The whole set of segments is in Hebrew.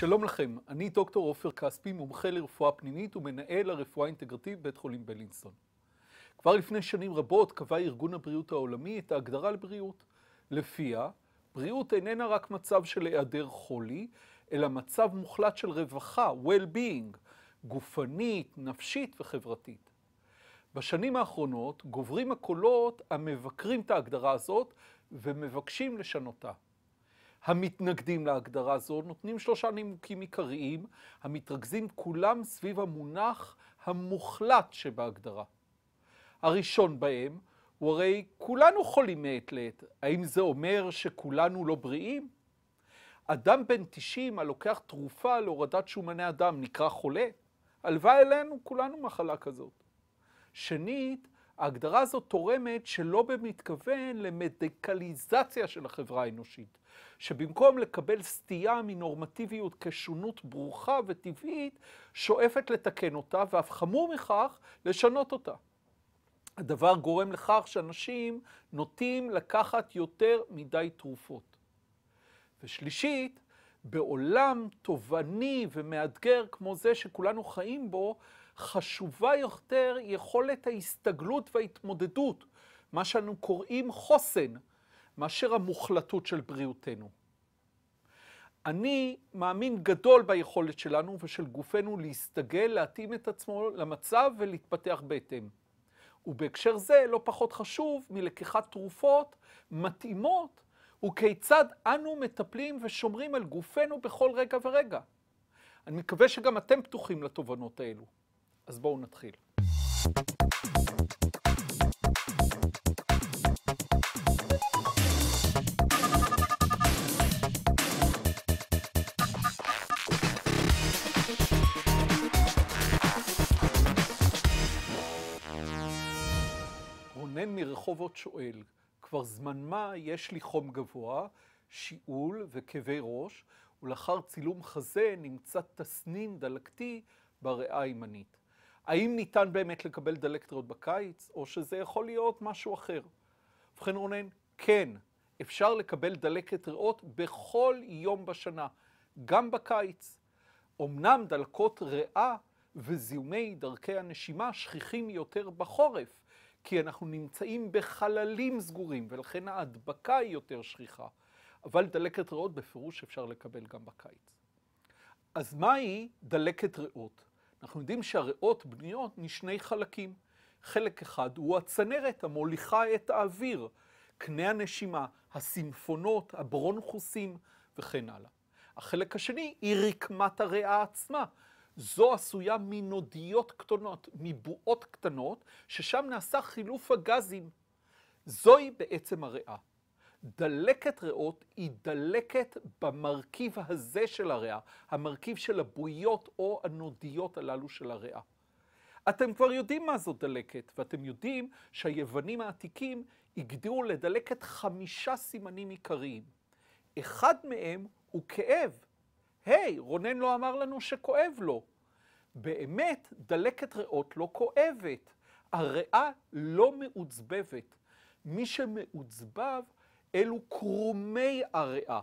שלום לכם, אני דוקטור עופר כספי, מומחה לרפואה פנימית ומנהל הרפואה האינטגרטיב בית חולים בלינסון. כבר לפני שנים רבות קבע ארגון הבריאות העולמי את ההגדרה לבריאות, לפיה בריאות איננה רק מצב של היעדר חולי, אלא מצב מוחלט של רווחה, well-being, גופנית, נפשית וחברתית. בשנים האחרונות גוברים הקולות המבקרים את ההגדרה הזאת ומבקשים לשנותה. המתנגדים להגדרה זו נותנים שלושה נימוקים עיקריים, המתרכזים כולם סביב המונח המוחלט שבהגדרה. הראשון בהם הוא הרי כולנו חולים מעת לעת. האם זה אומר שכולנו לא בריאים? אדם בן 90 הלוקח תרופה להורדת שומני הדם נקרא חולה? הלוואי עלינו כולנו מחלה כזאת. שנית, ההגדרה הזאת תורמת שלא במתכוון למדיקליזציה של החברה האנושית, שבמקום לקבל סטייה מנורמטיביות כשונות ברוכה וטבעית, שואפת לתקן אותה, ואף חמור מכך, לשנות אותה. הדבר גורם לכך שאנשים נוטים לקחת יותר מדי תרופות. ושלישית, בעולם תובעני ומאתגר כמו זה שכולנו חיים בו, חשובה יותר יכולת ההסתגלות וההתמודדות, מה שאנו קוראים חוסן, מאשר המוחלטות של בריאותנו. אני מאמין גדול ביכולת שלנו ושל גופנו להסתגל, להתאים את עצמו למצב ולהתפתח בהתאם. ובהקשר זה לא פחות חשוב מלקיחת תרופות מתאימות הוא כיצד אנו מטפלים ושומרים על גופנו בכל רגע ורגע. אני מקווה שגם אתם פתוחים לתובנות האלו. אז בואו נתחיל. רונן מרחובות שואל, כבר זמן מה יש לי חום גבוה, שיעול וכאבי ראש, ולאחר צילום חזה נמצא תסנין דלקתי בריאה הימנית. האם ניתן באמת לקבל דלקטריות בקיץ, או שזה יכול להיות משהו אחר? ובכן רונן, כן, אפשר לקבל דלקת ריאות בכל יום בשנה, גם בקיץ. אמנם דלקות ריאה וזיהומי דרכי הנשימה שכיחים יותר בחורף, כי אנחנו נמצאים בחללים סגורים, ולכן ההדבקה היא יותר שכיחה. אבל דלקת ריאות בפירוש אפשר לקבל גם בקיץ. אז מהי דלקת ריאות? אנחנו יודעים שהריאות בנויות משני חלקים. חלק אחד הוא הצנרת המוליכה את האוויר, קנה הנשימה, הסימפונות, הברונכוסים וכן הלאה. החלק השני היא רקמת הריאה עצמה. זו עשויה מנודיות קטנות, מבועות קטנות, ששם נעשה חילוף הגזים. זוהי בעצם הריאה. דלקת ריאות היא דלקת במרכיב הזה של הריאה, המרכיב של הבועיות או הנודיות הללו של הריאה. אתם כבר יודעים מה זו דלקת, ואתם יודעים שהיוונים העתיקים הגדירו לדלקת חמישה סימנים עיקריים. אחד מהם הוא כאב. היי, hey, רונן לא אמר לנו שכואב לו. באמת, דלקת ריאות לא כואבת. הריאה לא מעוצבבת. מי שמעוצבב אלו קרומי הריאה.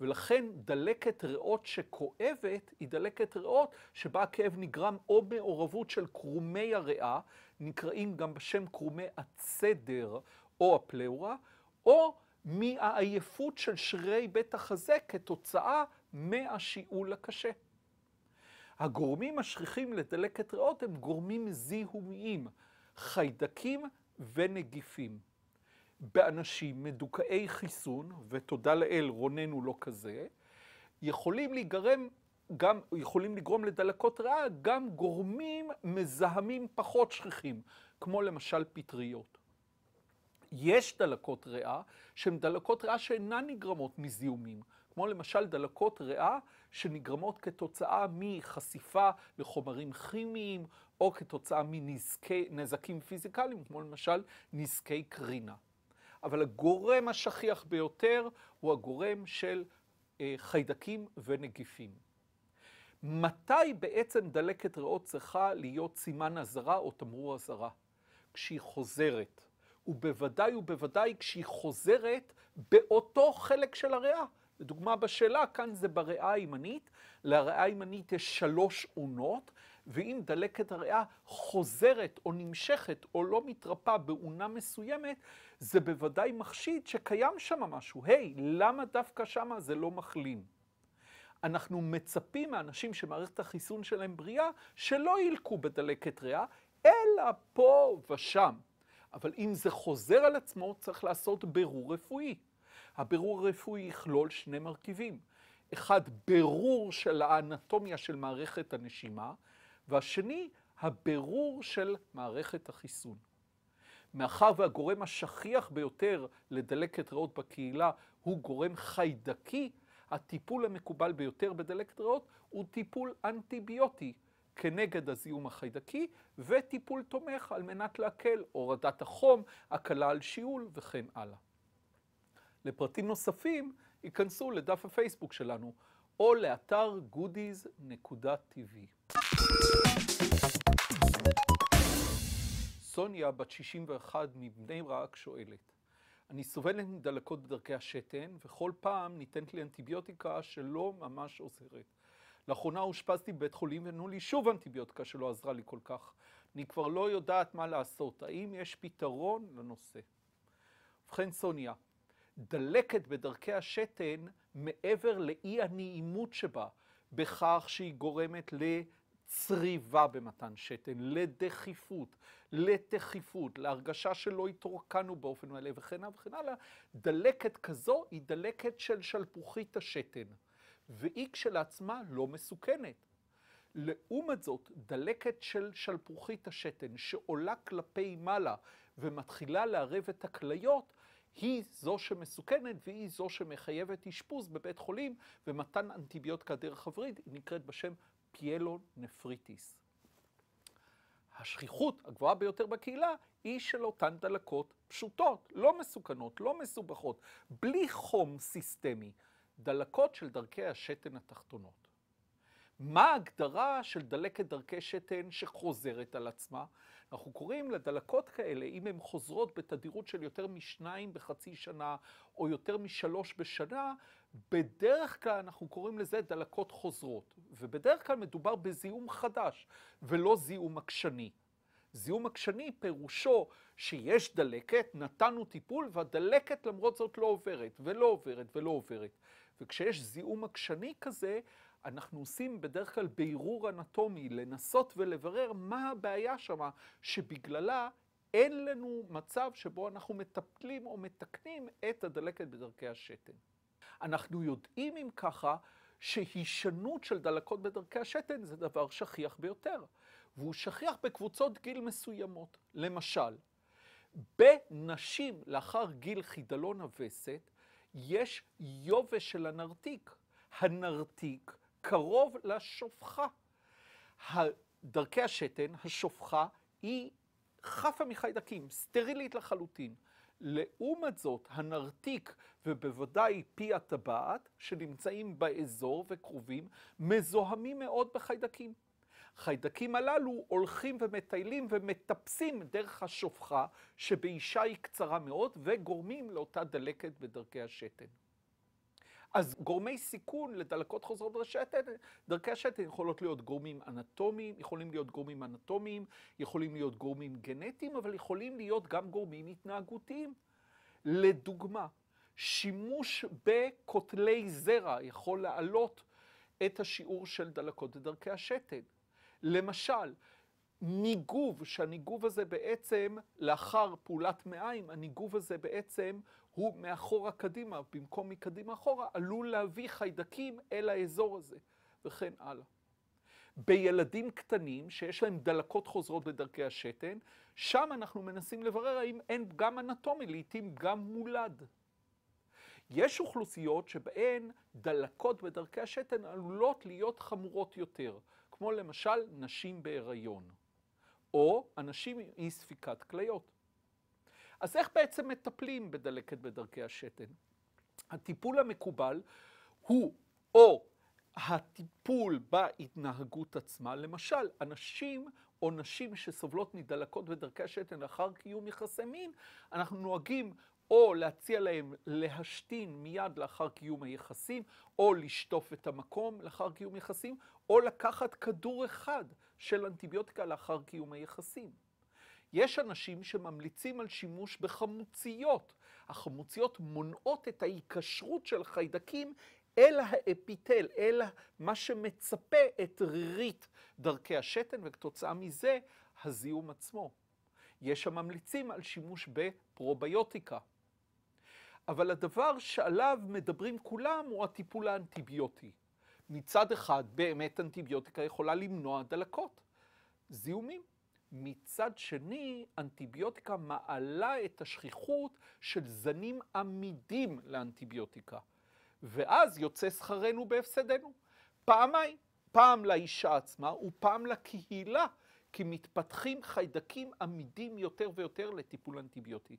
ולכן דלקת ריאות שכואבת היא דלקת ריאות שבה הכאב נגרם או מעורבות של קרומי הריאה, נקראים גם בשם קרומי הצדר או הפלאורה, או מהעייפות של שרירי בית החזה כתוצאה מהשיעול הקשה. הגורמים השכיחים לדלקת ריאות הם גורמים זיהומיים, חיידקים ונגיפים. באנשים מדוכאי חיסון, ותודה לאל רונן הוא לא כזה, יכולים להיגרם גם, יכולים לגרום לדלקות ריאה גם גורמים מזהמים פחות שכיחים, כמו למשל פטריות. יש דלקות ריאה שהן דלקות ריאה שאינן נגרמות מזיהומים, כמו למשל דלקות ריאה שנגרמות כתוצאה מחשיפה לחומרים כימיים, או כתוצאה מנזקים פיזיקליים, כמו למשל נזקי קרינה. אבל הגורם השכיח ביותר הוא הגורם של אה, חיידקים ונגיפים. מתי בעצם דלקת ריאות צריכה להיות סימן אזהרה או תמרור אזהרה? כשהיא חוזרת. ובוודאי ובוודאי כשהיא חוזרת באותו חלק של הריאה. לדוגמה בשאלה, כאן זה בריאה הימנית, לריאה הימנית יש שלוש אונות, ואם דלקת הריאה חוזרת או נמשכת או לא מתרפאה באונה מסוימת, זה בוודאי מחשיד שקיים שם משהו. היי, hey, למה דווקא שמה זה לא מחלים? אנחנו מצפים מאנשים שמערכת החיסון שלהם בריאה, שלא ילקו בדלקת ריאה, אלא פה ושם. אבל אם זה חוזר על עצמו, צריך לעשות בירור רפואי. הבירור הרפואי יכלול שני מרכיבים. אחד, בירור של האנטומיה של מערכת הנשימה, והשני, הבירור של מערכת החיסון. מאחר והגורם השכיח ביותר לדלקת ריאות בקהילה הוא גורם חיידקי, הטיפול המקובל ביותר בדלקת ריאות הוא טיפול אנטיביוטי כנגד הזיהום החיידקי וטיפול תומך על מנת להקל הורדת החום, הקלה על שיעול וכן הלאה. לפרטים נוספים ייכנסו לדף הפייסבוק שלנו או לאתר goodies.tv. סוניה, בת 61 מבני ברק, שואלת: אני סובלת מדלקות בדרכי השתן, וכל פעם ניתנת לי אנטיביוטיקה שלא ממש עוזרת. לאחרונה אושפזתי בבית חולים ונתנו לי שוב אנטיביוטיקה שלא עזרה לי כל כך. אני כבר לא יודעת מה לעשות. האם יש פתרון לנושא? ובכן, סוניה, דלקת בדרכי השתן מעבר לאי הנעימות שבה, בכך שהיא גורמת ל... צריבה במתן שתן, לדחיפות, לתכיפות, להרגשה שלא התרוקנו באופן מלא וכן הלאה וכן הלאה, דלקת כזו היא דלקת של שלפוחית השתן, והיא כשלעצמה לא מסוכנת. לעומת זאת, דלקת של שלפוחית השתן שעולה כלפי מעלה ומתחילה לערב את הכליות, היא זו שמסוכנת והיא זו שמחייבת אשפוז בבית חולים ומתן אנטיביוטיקה דרך הווריד, היא נקראת בשם פיאלונפריטיס. השכיחות הגבוהה ביותר בקהילה היא של אותן דלקות פשוטות, לא מסוכנות, לא מסובכות, בלי חום סיסטמי, דלקות של דרכי השתן התחתונות. מה ההגדרה של דלקת דרכי שתן שחוזרת על עצמה? אנחנו קוראים לדלקות כאלה, אם הן חוזרות בתדירות של יותר משניים בחצי שנה או יותר משלוש בשנה, בדרך כלל אנחנו קוראים לזה דלקות חוזרות. ובדרך כלל מדובר בזיהום חדש, ולא זיהום עקשני. זיהום עקשני פירושו שיש דלקת, נתנו טיפול, והדלקת למרות זאת לא עוברת, ולא עוברת, ולא עוברת. וכשיש זיהום עקשני כזה, אנחנו עושים בדרך כלל בירור אנטומי, לנסות ולברר מה הבעיה שמה, שבגללה אין לנו מצב שבו אנחנו מטפלים או מתקנים את הדלקת בדרכי השתן. אנחנו יודעים אם ככה שהישנות של דלקות בדרכי השתן זה דבר שכיח ביותר, והוא שכיח בקבוצות גיל מסוימות. למשל, בנשים לאחר גיל חידלון הווסת, יש יובש של הנרתיק. הנרתיק קרוב לשופחה. דרכי השתן, השופחה, היא חפה מחיידקים, סטרילית לחלוטין. לעומת זאת, הנרתיק ובוודאי פי הטבעת, שנמצאים באזור וקרובים, מזוהמים מאוד בחיידקים. חיידקים הללו הולכים ומטיילים ומטפסים דרך השופחה, שבאישה היא קצרה מאוד, וגורמים לאותה דלקת בדרכי השתן. אז גורמי סיכון לדלקות חוזרות בשתן, דרכי השתן יכולות להיות גורמים אנטומיים, יכולים להיות גורמים אנטומיים, יכולים להיות גורמים גנטיים, אבל יכולים להיות גם גורמים התנהגותיים. לדוגמה, שימוש בקוטלי זרע יכול להעלות את השיעור של דלקות בדרכי השתן. למשל, ניגוב, שהניגוב הזה בעצם, לאחר פעולת מעיים, הניגוב הזה בעצם הוא מאחורה קדימה, במקום מקדימה אחורה, עלול להביא חיידקים אל האזור הזה, וכן הלאה. בילדים קטנים שיש להם דלקות חוזרות בדרכי השתן, שם אנחנו מנסים לברר האם אין פגם אנטומי, לעתים פגם מולד. יש אוכלוסיות שבהן דלקות בדרכי השתן עלולות להיות חמורות יותר, כמו למשל נשים בהיריון, או אנשים עם אי ספיקת כליות. אז איך בעצם מטפלים בדלקת בדרכי השתן? הטיפול המקובל הוא או הטיפול בהתנהגות עצמה, למשל, אנשים או נשים שסובלות מדלקות בדרכי השתן לאחר קיום יחסי מין, אנחנו נוהגים או להציע להם להשתין מיד לאחר קיום היחסים, או לשטוף את המקום לאחר קיום יחסים, או לקחת כדור אחד של אנטיביוטיקה לאחר קיום היחסים. יש אנשים שממליצים על שימוש בחמוציות. החמוציות מונעות את ההיקשרות של חיידקים אל האפיתל, אל מה שמצפה את רירית דרכי השתן, וכתוצאה מזה הזיהום עצמו. יש הממליצים על שימוש בפרוביוטיקה. אבל הדבר שעליו מדברים כולם הוא הטיפול האנטיביוטי. מצד אחד, באמת אנטיביוטיקה יכולה למנוע דלקות, זיהומים. מצד שני, אנטיביוטיקה מעלה את השכיחות של זנים עמידים לאנטיביוטיקה. ואז יוצא שכרנו בהפסדנו. פעמיים, פעם לאישה עצמה ופעם לקהילה, כי מתפתחים חיידקים עמידים יותר ויותר לטיפול אנטיביוטי.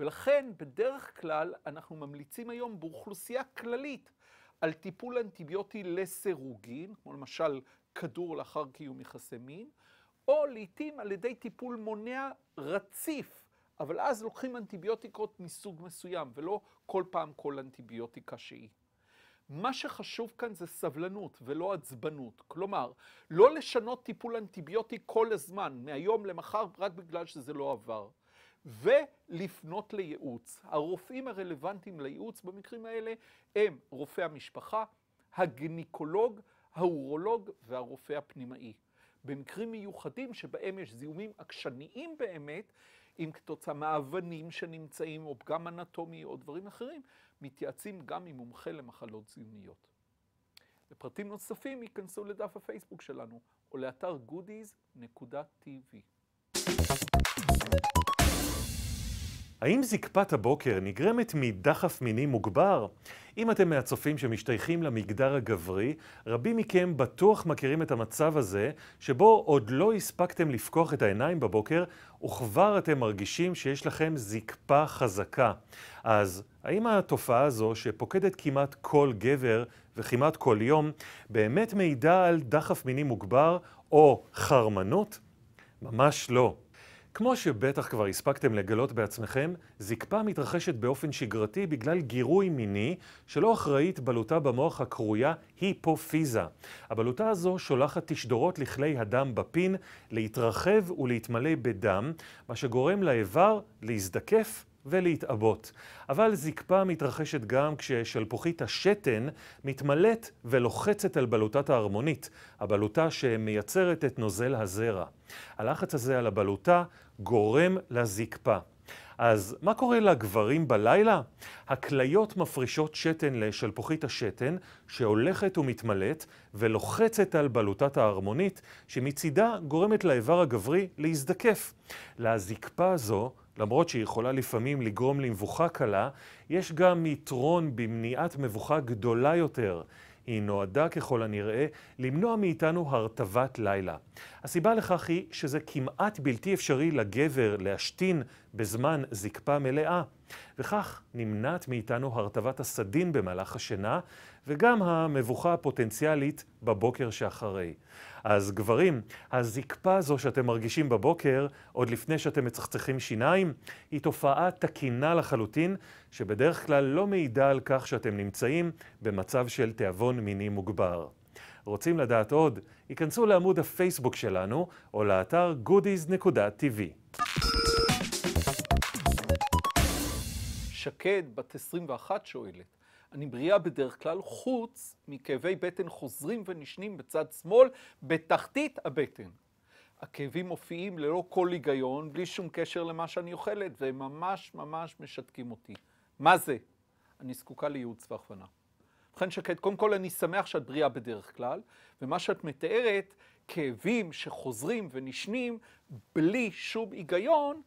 ולכן, בדרך כלל, אנחנו ממליצים היום באוכלוסייה כללית על טיפול אנטיביוטי לסירוגין, כמו למשל כדור לאחר קיום יחסי מין, או לעתים על ידי טיפול מונע רציף, אבל אז לוקחים אנטיביוטיקות מסוג מסוים, ולא כל פעם כל אנטיביוטיקה שהיא. מה שחשוב כאן זה סבלנות ולא עצבנות. כלומר, לא לשנות טיפול אנטיביוטי כל הזמן, מהיום למחר, רק בגלל שזה לא עבר. ולפנות לייעוץ. הרופאים הרלוונטיים לייעוץ במקרים האלה הם רופא המשפחה, הגניקולוג, האורולוג והרופא הפנימאי. במקרים מיוחדים שבהם יש זיהומים עקשניים באמת, אם כתוצאה מהאבנים שנמצאים, או פגם אנטומי, או דברים אחרים, מתייעצים גם עם מומחה למחלות זיהומיות. לפרטים נוספים ייכנסו לדף הפייסבוק שלנו, או לאתר goodies.tv. האם זקפת הבוקר נגרמת מדחף מיני מוגבר? אם אתם מהצופים שמשתייכים למגדר הגברי, רבים מכם בטוח מכירים את המצב הזה, שבו עוד לא הספקתם לפקוח את העיניים בבוקר, וכבר אתם מרגישים שיש לכם זקפה חזקה. אז האם התופעה הזו, שפוקדת כמעט כל גבר וכמעט כל יום, באמת מעידה על דחף מיני מוגבר או חרמנות? ממש לא. כמו שבטח כבר הספקתם לגלות בעצמכם, זקפה מתרחשת באופן שגרתי בגלל גירוי מיני שלא אחראית בלוטה במוח הקרויה היפופיזה. הבלוטה הזו שולחת תשדורות לכלי הדם בפין להתרחב ולהתמלא בדם, מה שגורם לאיבר להזדקף ולהתעבות. אבל זקפה מתרחשת גם כששלפוחית השתן מתמלאת ולוחצת על בלוטת ההרמונית, הבלוטה שמייצרת את נוזל הזרע. הלחץ הזה על הבלוטה גורם לזקפה. אז מה קורה לגברים בלילה? הכליות מפרישות שתן לשלפוחית השתן, שהולכת ומתמלאת ולוחצת על בלוטת ההרמונית, שמצידה גורמת לאיבר הגברי להזדקף. לזקפה הזו למרות שהיא יכולה לפעמים לגרום למבוכה קלה, יש גם יתרון במניעת מבוכה גדולה יותר. היא נועדה ככל הנראה למנוע מאיתנו הרטבת לילה. הסיבה לכך היא שזה כמעט בלתי אפשרי לגבר להשתין בזמן זקפה מלאה, וכך נמנעת מאיתנו הרטבת הסדין במהלך השינה, וגם המבוכה הפוטנציאלית בבוקר שאחרי. אז גברים, הזקפה הזו שאתם מרגישים בבוקר, עוד לפני שאתם מצחצחים שיניים, היא תופעה תקינה לחלוטין, שבדרך כלל לא מעידה על כך שאתם נמצאים במצב של תיאבון מיני מוגבר. רוצים לדעת עוד? היכנסו לעמוד הפייסבוק שלנו או לאתר goodies.tv. שקד, בת 21, שואלת, אני בריאה בדרך כלל חוץ מכאבי בטן חוזרים ונשנים בצד שמאל, בתחתית הבטן. הכאבים מופיעים ללא כל היגיון, בלי שום קשר למה שאני אוכלת, והם ממש ממש משתקים אותי. מה זה? אני זקוקה לייעוץ והכוונה. ובכן שקד, קודם כל אני שמח שאת בריאה בדרך כלל, ומה שאת מתארת, כאבים שחוזרים ונשנים בלי שום היגיון,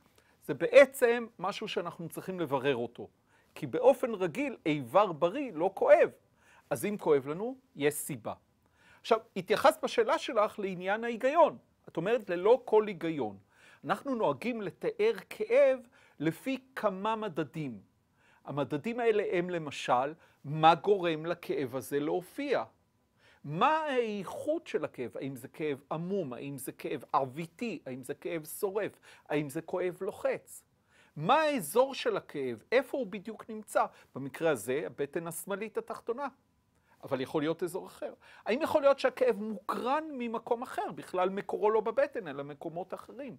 זה בעצם משהו שאנחנו צריכים לברר אותו. כי באופן רגיל איבר בריא לא כואב. אז אם כואב לנו, יש סיבה. עכשיו, התייחסת בשאלה שלך לעניין ההיגיון. את אומרת ללא כל היגיון. אנחנו נוהגים לתאר כאב לפי כמה מדדים. המדדים האלה הם למשל מה גורם לכאב הזה להופיע? מה האיכות של הכאב? האם זה כאב עמום? האם זה כאב עוויתי? האם זה כאב שורף? האם זה כואב לוחץ? מה האזור של הכאב? איפה הוא בדיוק נמצא? במקרה הזה, הבטן השמאלית התחתונה. אבל יכול להיות אזור אחר. האם יכול להיות שהכאב מוקרן ממקום אחר? בכלל מקורו לא בבטן, אלא מקומות אחרים.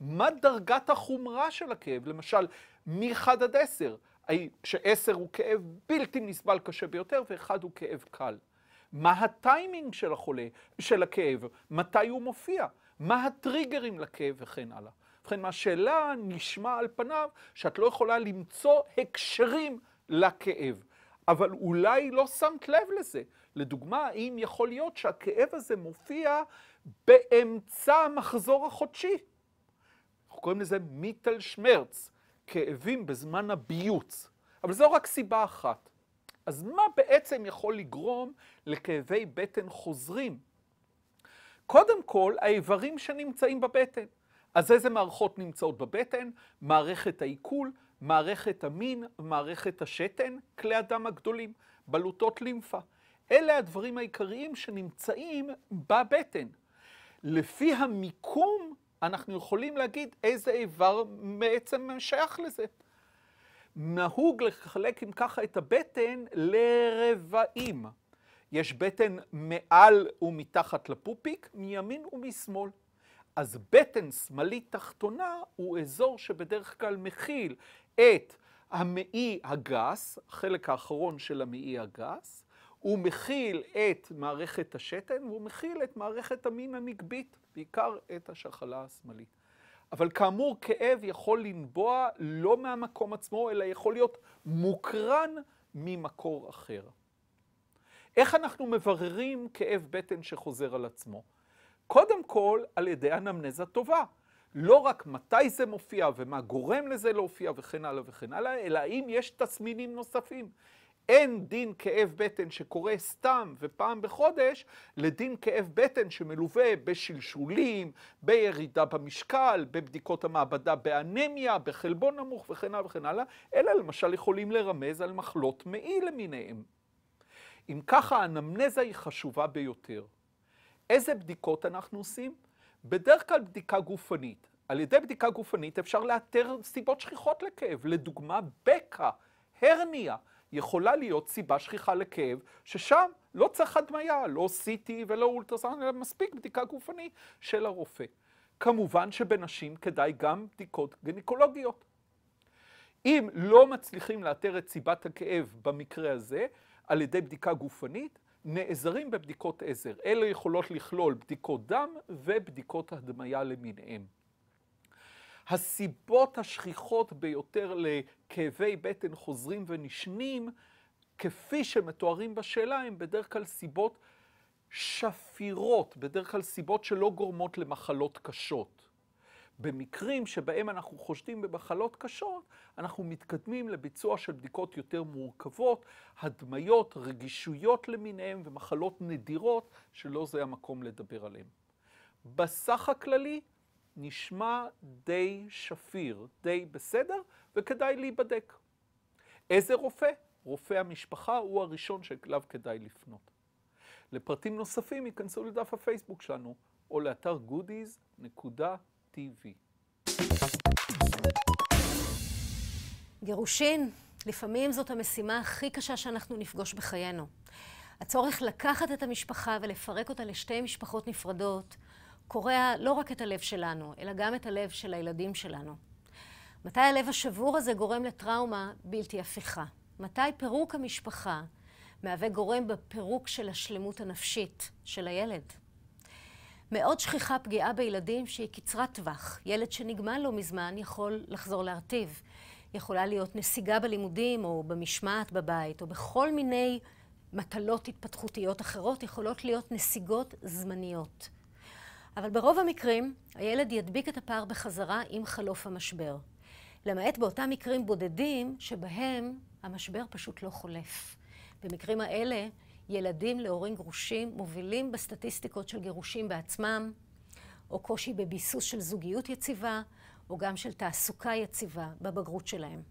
מה דרגת החומרה של הכאב? למשל, מ-1 עד 10. שעשר הוא כאב בלתי נסבל קשה ביותר, ואחד הוא כאב קל. מה הטיימינג של החולה, של הכאב, מתי הוא מופיע, מה הטריגרים לכאב וכן הלאה. ובכן, מהשאלה נשמע על פניו שאת לא יכולה למצוא הקשרים לכאב, אבל אולי לא שמת לב לזה. לדוגמה, האם יכול להיות שהכאב הזה מופיע באמצע המחזור החודשי? אנחנו קוראים לזה מיטל שמרץ. כאבים בזמן הביוץ, אבל זו רק סיבה אחת. אז מה בעצם יכול לגרום לכאבי בטן חוזרים? קודם כל, האיברים שנמצאים בבטן. אז איזה מערכות נמצאות בבטן? מערכת העיכול, מערכת המין, מערכת השתן, כלי הדם הגדולים, בלוטות לימפה. אלה הדברים העיקריים שנמצאים בבטן. לפי המיקום אנחנו יכולים להגיד איזה איבר בעצם שייך לזה. נהוג לחלק אם ככה את הבטן לרבעים. יש בטן מעל ומתחת לפופיק, מימין ומשמאל. אז בטן שמאלית תחתונה הוא אזור שבדרך כלל מכיל את המעי הגס, החלק האחרון של המעי הגס, הוא מכיל את מערכת השתן והוא מכיל את מערכת המין הנגבית, בעיקר את השחלה השמאלית. אבל כאמור, כאב יכול לנבוע לא מהמקום עצמו, אלא יכול להיות מוקרן ממקור אחר. איך אנחנו מבררים כאב בטן שחוזר על עצמו? קודם כל, על ידי אנמנזה טובה. לא רק מתי זה מופיע ומה גורם לזה להופיע וכן הלאה וכן הלאה, אלא האם יש תסמינים נוספים. אין דין כאב בטן שקורה סתם ופעם בחודש, לדין כאב בטן שמלווה בשלשולים, בירידה במשקל, בבדיקות המעבדה באנמיה, בחלבון נמוך וכן הלאה וכן הלאה, אלא למשל יכולים לרמז על מחלות מעי למיניהם. אם ככה, האנמנזה היא חשובה ביותר. איזה בדיקות אנחנו עושים? בדרך כלל בדיקה גופנית. על ידי בדיקה גופנית אפשר לאתר סיבות שכיחות לכאב, לדוגמה בקע, הרניה. יכולה להיות סיבה שכיחה לכאב, ששם לא צריך הדמיה, לא CT ולא אולטרסאונד, אלא מספיק בדיקה גופנית של הרופא. כמובן שבנשים כדאי גם בדיקות גניקולוגיות. אם לא מצליחים לאתר את סיבת הכאב במקרה הזה, על ידי בדיקה גופנית, נעזרים בבדיקות עזר. אלה יכולות לכלול בדיקות דם ובדיקות הדמיה למיניהם. הסיבות השכיחות ביותר לכאבי בטן חוזרים ונשנים, כפי שמתוארים בשאלה, הם בדרך כלל סיבות שפירות, בדרך כלל סיבות שלא גורמות למחלות קשות. במקרים שבהם אנחנו חושדים במחלות קשות, אנחנו מתקדמים לביצוע של בדיקות יותר מורכבות, הדמיות, רגישויות למיניהן ומחלות נדירות, שלא זה המקום לדבר עליהן. בסך הכללי, נשמע די שפיר, די בסדר, וכדאי להיבדק. איזה רופא? רופא המשפחה הוא הראשון שאליו כדאי לפנות. לפרטים נוספים ייכנסו לדף הפייסבוק שלנו, או לאתר goodies.tv. גירושין, לפעמים זאת המשימה הכי קשה שאנחנו נפגוש בחיינו. הצורך לקחת את המשפחה ולפרק אותה לשתי משפחות נפרדות, קורע לא רק את הלב שלנו, אלא גם את הלב של הילדים שלנו. מתי הלב השבור הזה גורם לטראומה בלתי הפיכה? מתי פירוק המשפחה מהווה גורם בפירוק של השלמות הנפשית של הילד? מאוד שכיחה פגיעה בילדים שהיא קצרת טווח. ילד שנגמל לא מזמן יכול לחזור להרטיב. יכולה להיות נסיגה בלימודים, או במשמעת בבית, או בכל מיני מטלות התפתחותיות אחרות, יכולות להיות נסיגות זמניות. אבל ברוב המקרים הילד ידביק את הפער בחזרה עם חלוף המשבר. למעט באותם מקרים בודדים שבהם המשבר פשוט לא חולף. במקרים האלה, ילדים להורים גרושים מובילים בסטטיסטיקות של גירושים בעצמם, או קושי בביסוס של זוגיות יציבה, או גם של תעסוקה יציבה בבגרות שלהם.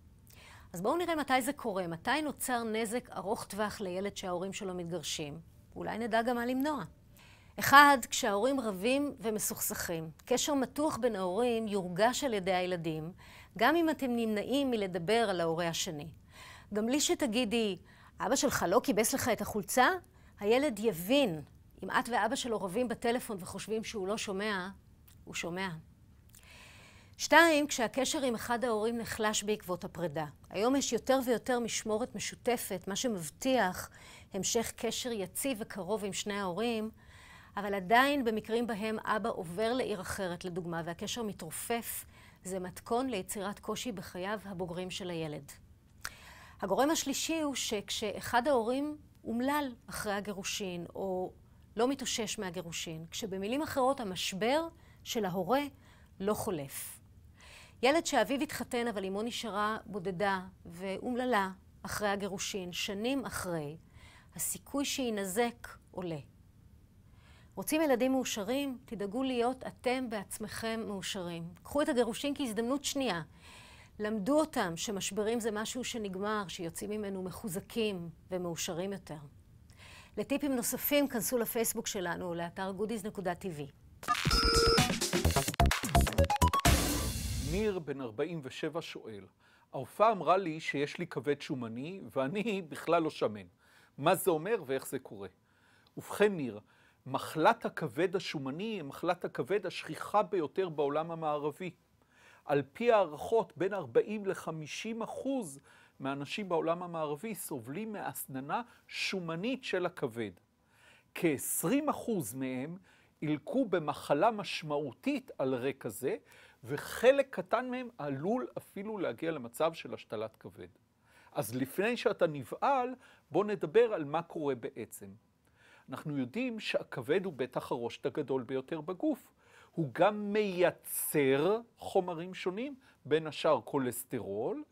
אז בואו נראה מתי זה קורה, מתי נוצר נזק ארוך טווח לילד שההורים שלו מתגרשים. אולי נדע גם מה למנוע. אחד, כשההורים רבים ומסוכסכים. קשר מתוח בין ההורים יורגש על ידי הילדים, גם אם אתם נמנעים מלדבר על ההורה השני. גם בלי שתגידי, אבא שלך לא כיבס לך את החולצה? הילד יבין. אם את ואבא שלו רבים בטלפון וחושבים שהוא לא שומע, הוא שומע. שתיים, כשהקשר עם אחד ההורים נחלש בעקבות הפרידה. היום יש יותר ויותר משמורת משותפת, מה שמבטיח המשך קשר יציב וקרוב עם שני ההורים, אבל עדיין במקרים בהם אבא עובר לעיר אחרת, לדוגמה, והקשר מתרופף, זה מתכון ליצירת קושי בחייו הבוגרים של הילד. הגורם השלישי הוא שכשאחד ההורים אומלל אחרי הגירושין, או לא מתאושש מהגירושין, כשבמילים אחרות המשבר של ההורה לא חולף. ילד שאביו התחתן אבל אמו נשארה בודדה ואומללה אחרי הגירושין, שנים אחרי, הסיכוי שיינזק עולה. רוצים ילדים מאושרים? תדאגו להיות אתם בעצמכם מאושרים. קחו את הגירושין כהזדמנות שנייה. למדו אותם שמשברים זה משהו שנגמר, שיוצאים ממנו מחוזקים ומאושרים יותר. לטיפים נוספים, כנסו לפייסבוק שלנו, לאתר goodies.tv. ניר, בן 47, שואל, ההופעה אמרה לי שיש לי כבד שומני, ואני בכלל לא שמן. מה זה אומר ואיך זה קורה? ובכן, ניר, מחלת הכבד השומני היא מחלת הכבד השכיחה ביותר בעולם המערבי. על פי הערכות, בין 40 ל-50 אחוז מהאנשים בעולם המערבי סובלים מהסננה שומנית של הכבד. כ-20 אחוז מהם ילקו במחלה משמעותית על רקע זה, וחלק קטן מהם עלול אפילו להגיע למצב של השתלת כבד. אז לפני שאתה נבהל, בוא נדבר על מה קורה בעצם. אנחנו יודעים שהכבד הוא בטח החרושת הגדול ביותר בגוף. הוא גם מייצר חומרים שונים, בין השאר כולסטרול,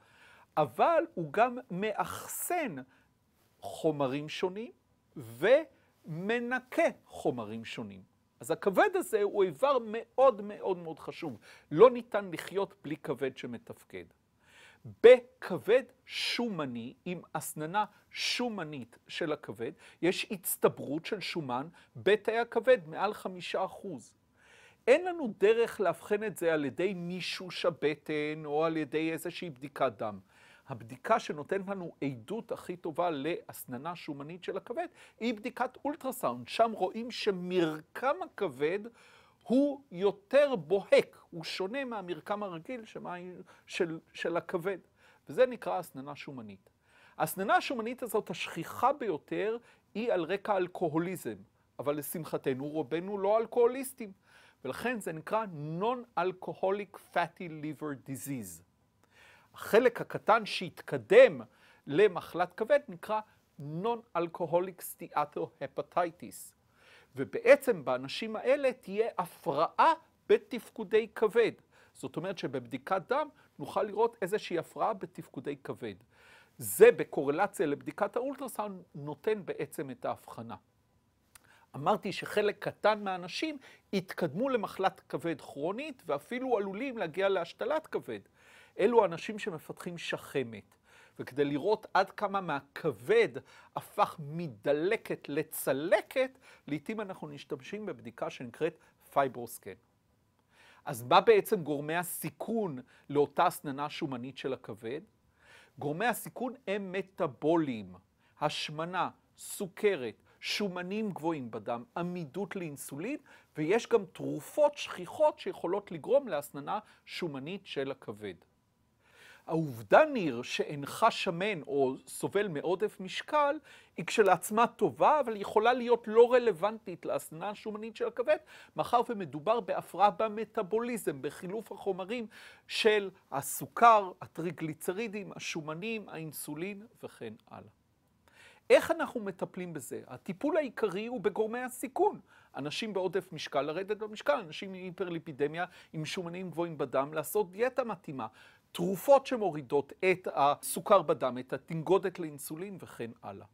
אבל הוא גם מאחסן חומרים שונים ומנקה חומרים שונים. אז הכבד הזה הוא איבר מאוד מאוד מאוד חשוב. לא ניתן לחיות בלי כבד שמתפקד. בכבד שומני, עם הסננה שומנית של הכבד, יש הצטברות של שומן בתאי הכבד, מעל חמישה אחוז. אין לנו דרך לאבחן את זה על ידי מישוש הבטן או על ידי איזושהי בדיקת דם. הבדיקה שנותנת לנו עדות הכי טובה להסננה שומנית של הכבד היא בדיקת אולטרסאונד, שם רואים שמרקם הכבד הוא יותר בוהק, הוא שונה מהמרקם הרגיל שמה, של, של הכבד, וזה נקרא הסננה שומנית. הסננה השומנית הזאת, השכיחה ביותר, היא על רקע אלכוהוליזם, אבל לשמחתנו רובנו לא אלכוהוליסטים, ולכן זה נקרא Non-Alcoholic Fatty Liver Disease. החלק הקטן שהתקדם למחלת כבד נקרא Non-Alcoholic Steatohepatitis. ובעצם באנשים האלה תהיה הפרעה בתפקודי כבד. זאת אומרת שבבדיקת דם נוכל לראות איזושהי הפרעה בתפקודי כבד. זה בקורלציה לבדיקת האולטרסאונד נותן בעצם את ההבחנה. אמרתי שחלק קטן מהאנשים התקדמו למחלת כבד כרונית ואפילו עלולים להגיע להשתלת כבד. אלו אנשים שמפתחים שחמת. וכדי לראות עד כמה מהכבד הפך מדלקת לצלקת, לעתים אנחנו משתמשים בבדיקה שנקראת פייברוסקן. אז מה בעצם גורמי הסיכון לאותה הסננה שומנית של הכבד? גורמי הסיכון הם מטאבוליים, השמנה, סוכרת, שומנים גבוהים בדם, עמידות לאינסולין, ויש גם תרופות שכיחות שיכולות לגרום להסננה שומנית של הכבד. העובדה, ניר, שאינך שמן או סובל מעודף משקל, היא כשלעצמה טובה, אבל יכולה להיות לא רלוונטית להסננה השומנית של הכבד, מאחר ומדובר בהפרעה במטאבוליזם, בחילוף החומרים של הסוכר, הטריגליצרידים, השומנים, האינסולין וכן הלאה. איך אנחנו מטפלים בזה? הטיפול העיקרי הוא בגורמי הסיכון. אנשים בעודף משקל, לרדת במשקל, אנשים עם היפרליפידמיה, עם שומנים גבוהים בדם, לעשות דיאטה מתאימה. תרופות שמורידות את הסוכר בדם, את התנגודת לאינסולין וכן הלאה.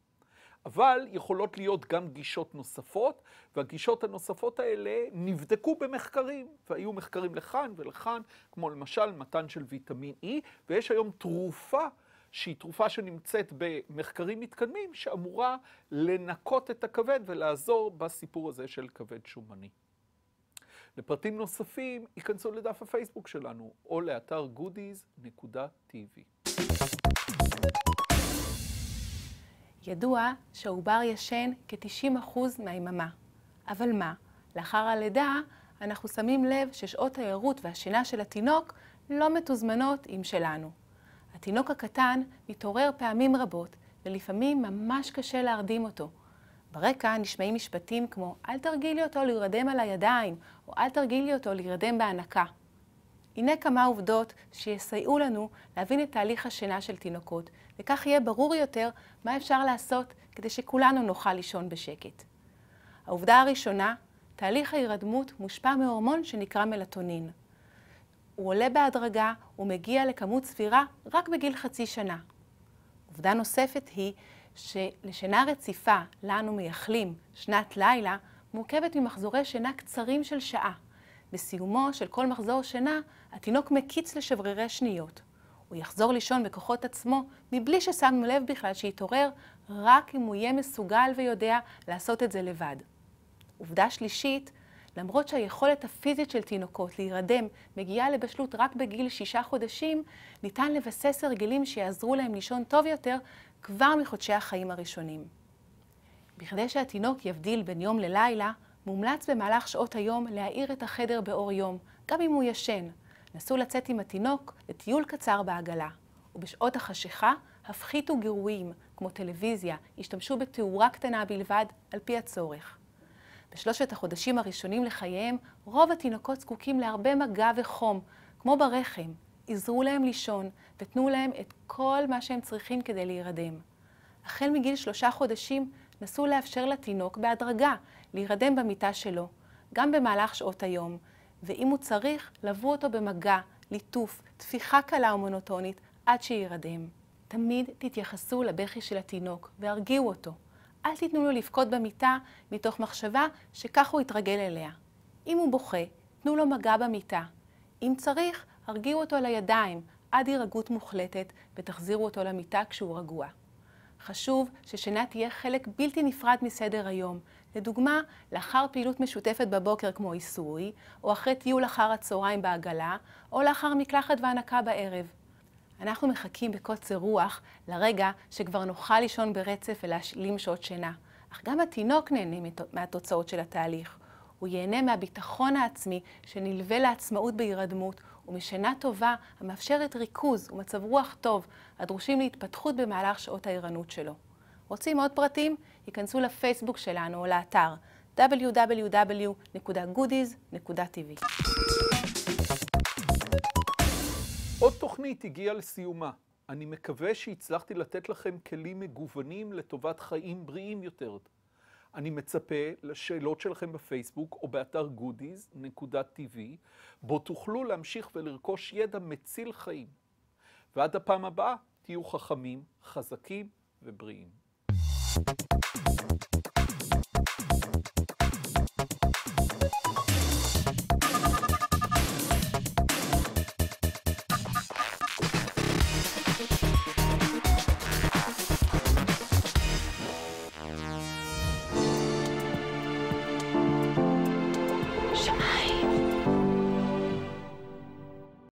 אבל יכולות להיות גם גישות נוספות, והגישות הנוספות האלה נבדקו במחקרים, והיו מחקרים לכאן ולכאן, כמו למשל מתן של ויטמין E, ויש היום תרופה שהיא תרופה שנמצאת במחקרים מתקדמים, שאמורה לנקות את הכבד ולעזור בסיפור הזה של כבד שומני. לפרטים נוספים, ייכנסו לדף הפייסבוק שלנו, או לאתר goodies.tv. ידוע שהעובר ישן כ-90% מהיממה. אבל מה, לאחר הלידה אנחנו שמים לב ששעות הערות והשינה של התינוק לא מתוזמנות עם שלנו. התינוק הקטן מתעורר פעמים רבות, ולפעמים ממש קשה להרדים אותו. ברקע נשמעים משפטים כמו אל תרגילי אותו להירדם על הידיים, או אל תרגילי אותו להירדם בהנקה. הנה כמה עובדות שיסייעו לנו להבין את תהליך השינה של תינוקות, וכך יהיה ברור יותר מה אפשר לעשות כדי שכולנו נוכל לישון בשקט. העובדה הראשונה, תהליך ההירדמות מושפע מהורמון שנקרא מלטונין. הוא עולה בהדרגה ומגיע לכמות סבירה רק בגיל חצי שנה. עובדה נוספת היא שלשינה רציפה, לנו מייחלים, שנת לילה, מורכבת ממחזורי שינה קצרים של שעה. בסיומו של כל מחזור שינה, התינוק מקיץ לשברירי שניות. הוא יחזור לישון בכוחות עצמו, מבלי ששמנו לב בכלל שיתעורר, רק אם הוא יהיה מסוגל ויודע לעשות את זה לבד. עובדה שלישית, למרות שהיכולת הפיזית של תינוקות להירדם מגיעה לבשלות רק בגיל שישה חודשים, ניתן לבסס הרגלים שיעזרו להם לישון טוב יותר כבר מחודשי החיים הראשונים. בכדי שהתינוק יבדיל בין יום ללילה, מומלץ במהלך שעות היום להאיר את החדר באור יום, גם אם הוא ישן. נסו לצאת עם התינוק לטיול קצר בעגלה. ובשעות החשיכה הפחיתו גירויים, כמו טלוויזיה, השתמשו בתאורה קטנה בלבד, על פי הצורך. בשלושת החודשים הראשונים לחייהם, רוב התינוקות זקוקים להרבה מגע וחום, כמו ברחם, עזרו להם לישון ותנו להם את כל מה שהם צריכים כדי להירדם. החל מגיל שלושה חודשים נסו לאפשר לתינוק בהדרגה להירדם במיטה שלו, גם במהלך שעות היום, ואם הוא צריך, לבו אותו במגע, ליטוף, טפיחה קלה ומונוטונית עד שיירדם. תמיד תתייחסו לבכי של התינוק והרגיעו אותו. אל תיתנו לו לבכות במיטה מתוך מחשבה שכך הוא יתרגל אליה. אם הוא בוכה, תנו לו מגע במיטה. אם צריך, הרגיעו אותו על הידיים עד הירגעות מוחלטת ותחזירו אותו למיטה כשהוא רגוע. חשוב ששינה תהיה חלק בלתי נפרד מסדר היום. לדוגמה, לאחר פעילות משותפת בבוקר כמו עיסוי, או אחרי טיול אחר הצהריים בעגלה, או לאחר מקלחת והנקה בערב. אנחנו מחכים בקוצר רוח לרגע שכבר נוכל לישון ברצף ולהשלים שעות שינה. אך גם התינוק נהנה מהתוצאות של התהליך. הוא ייהנה מהביטחון העצמי שנלווה לעצמאות בהירדמות, ומשינה טובה המאפשרת ריכוז ומצב רוח טוב הדרושים להתפתחות במהלך שעות הערנות שלו. רוצים עוד פרטים? ייכנסו לפייסבוק שלנו או לאתר www.goodies.tv. עוד תוכנית הגיעה לסיומה. אני מקווה שהצלחתי לתת לכם כלים מגוונים לטובת חיים בריאים יותר. אני מצפה לשאלות שלכם בפייסבוק או באתר goodies.tv, בו תוכלו להמשיך ולרכוש ידע מציל חיים. ועד הפעם הבאה, תהיו חכמים, חזקים ובריאים.